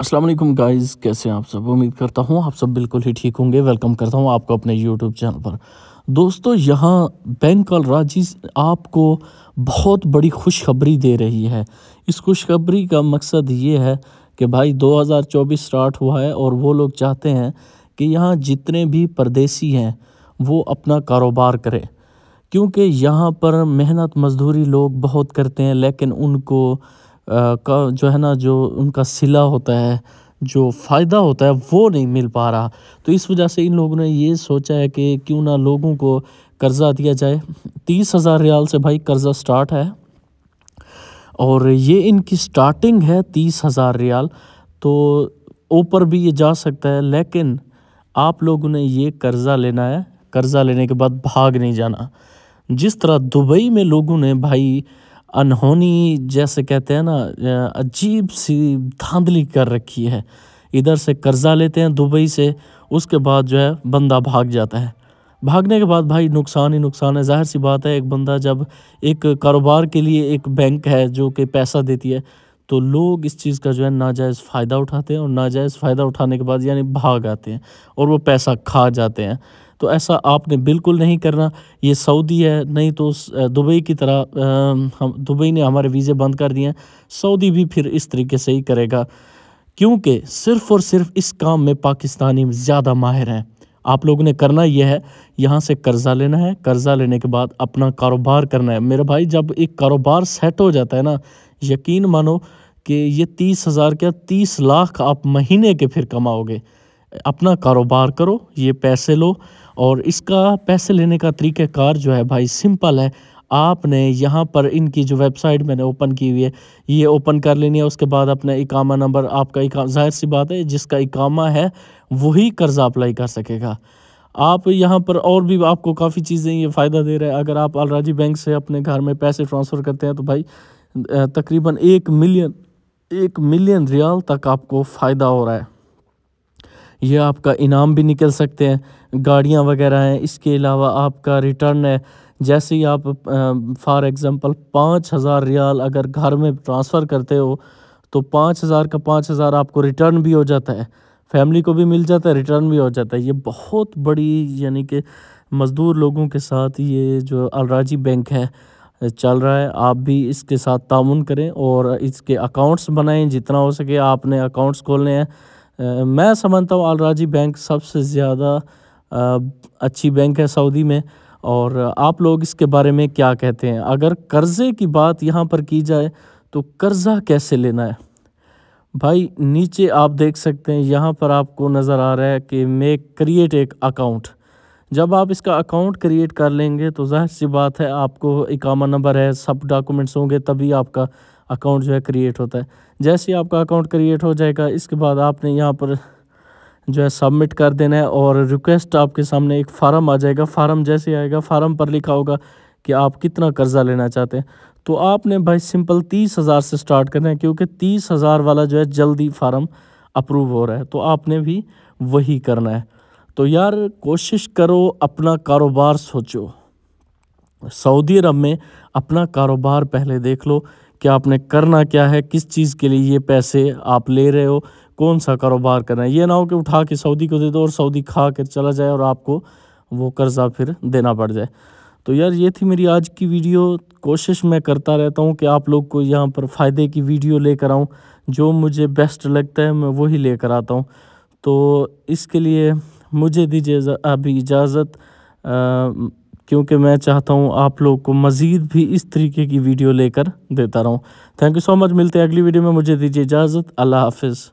अस्सलाम वालेकुम गाइस कैसे हैं आप सब उम्मीद करता हूँ आप सब बिल्कुल ही ठीक होंगे वेलकम करता हूँ आपको अपने यूट्यूब चैनल पर दोस्तों यहाँ बैंक ऑल राजी आपको बहुत बड़ी खुशखबरी दे रही है इस खुशखबरी का मकसद ये है कि भाई 2024 स्टार्ट हुआ है और वो लोग चाहते हैं कि यहाँ जितने भी परदेसी हैं वो अपना कारोबार करें क्योंकि यहाँ पर मेहनत मजदूरी लोग बहुत करते हैं लेकिन उनको का जो है ना जो उनका सिला होता है जो फ़ायदा होता है वो नहीं मिल पा रहा तो इस वजह से इन लोगों ने ये सोचा है कि क्यों ना लोगों को कर्ज़ा दिया जाए तीस हज़ार रियाल से भाई कर्ज़ा स्टार्ट है और ये इनकी स्टार्टिंग है तीस हज़ार रियाल तो ऊपर भी ये जा सकता है लेकिन आप लोगों ने ये कर्ज़ा लेना है कर्ज़ा लेने के बाद भाग नहीं जाना जिस तरह दुबई में लोगों ने भाई अनहोनी जैसे कहते हैं ना अजीब सी धांधली कर रखी है इधर से कर्ज़ा लेते हैं दुबई से उसके बाद जो है बंदा भाग जाता है भागने के बाद भाई नुकसान ही नुकसान है जाहिर सी बात है एक बंदा जब एक कारोबार के लिए एक बैंक है जो कि पैसा देती है तो लोग इस चीज़ का जो है नाजायज़ फ़ायदा उठाते हैं और नाजायज़ फ़ायदा उठाने के बाद यानी भाग आते हैं और वो पैसा खा जाते हैं तो ऐसा आपने बिल्कुल नहीं करना ये सऊदी है नहीं तो दुबई की तरह हम दुबई ने हमारे वीज़े बंद कर दिए हैं सऊदी भी फिर इस तरीके से ही करेगा क्योंकि सिर्फ़ और सिर्फ इस काम में पाकिस्तानी ज़्यादा माहिर हैं आप लोगों ने करना यह है यहाँ से कर्ज़ा लेना है कर्ज़ा लेने के बाद अपना कारोबार करना है मेरे भाई जब एक कारोबार सेट हो जाता है ना यकीन मानो कि ये तीस हज़ार क्या तीस लाख आप महीने के फिर कमाओगे अपना कारोबार करो ये पैसे लो और इसका पैसे लेने का तरीक़ार जो है भाई सिंपल है आपने यहाँ पर इनकी जो वेबसाइट मैंने ओपन की हुई है ये ओपन कर लेनी है उसके बाद अपना इकामा नंबर आपका इकाम जाहिर सी बात है जिसका इकामा है वही कर्ज़ा अप्लाई कर सकेगा आप यहाँ पर और भी आपको काफ़ी चीज़ें ये फ़ायदा दे रहा है अगर आप अलराजी बैंक से अपने घर में पैसे ट्रांसफ़र करते हैं तो भाई तकरीबन एक मिलियन एक मिलियन रियाल तक आपको फ़ायदा हो रहा है ये आपका इनाम भी निकल सकते हैं गाड़ियाँ वगैरह हैं इसके अलावा आपका रिटर्न है जैसे ही आप फॉर एग्ज़ाम्पल पाँच हज़ार रियाल अगर घर में ट्रांसफ़र करते हो तो पाँच हज़ार का पाँच हज़ार आपको रिटर्न भी हो जाता है फैमिली को भी मिल जाता है रिटर्न भी हो जाता है ये बहुत बड़ी यानी कि मज़दूर लोगों के साथ ये जो अलराजी बैंक है चल रहा है आप भी इसके साथ ताउन करें और इसके अकाउंट्स बनाएं जितना हो सके आपने अकाउंट्स खोलने हैं मैं समझता हूँ अलराजी बैंक सबसे ज़्यादा अच्छी बैंक है सऊदी में और आप लोग इसके बारे में क्या कहते हैं अगर कर्ज़े की बात यहाँ पर की जाए तो कर्ज़ा कैसे लेना है भाई नीचे आप देख सकते हैं यहाँ पर आपको नज़र आ रहा है कि मेक क्रिएट एक अकाउंट जब आप इसका अकाउंट क्रिएट कर लेंगे तो जाहिर सी बात है आपको इकामा नंबर है सब डॉक्यूमेंट्स होंगे तभी आपका अकाउंट जो है क्रिएट होता है जैसे ही आपका अकाउंट क्रिएट हो जाएगा इसके बाद आपने यहाँ पर जो है सबमिट कर देना है और रिक्वेस्ट आपके सामने एक फार्म आ जाएगा फार्म जैसे आएगा फार्म पर लिखा होगा कि आप कितना कर्ज़ा लेना चाहते हैं तो आपने भाई सिंपल तीस हज़ार से स्टार्ट करना है क्योंकि तीस हज़ार वाला जो है जल्दी फार्म अप्रूव हो रहा है तो आपने भी वही करना है तो यार कोशिश करो अपना कारोबार सोचो सऊदी अरब में अपना कारोबार पहले देख लो कि आपने करना क्या है किस चीज़ के लिए ये पैसे आप ले रहे हो कौन सा कारोबार करना है ये ना हो कि उठा के सऊदी को दे दो और सऊदी खा कर चला जाए और आपको वो कर्ज़ा फिर देना पड़ जाए तो यार ये थी मेरी आज की वीडियो कोशिश मैं करता रहता हूँ कि आप लोग को यहाँ पर फ़ायदे की वीडियो लेकर आऊँ जो मुझे बेस्ट लगता है मैं वही लेकर आता हूँ तो इसके लिए मुझे दीजिए अभी इजाज़त क्योंकि मैं चाहता हूँ आप लोग को मज़ीद भी इस तरीके की वीडियो लेकर देता रहूँ थैंक यू सो मच मिलते हैं अगली वीडियो में मुझे दीजिए इजाज़त अल्लाह हाफिज़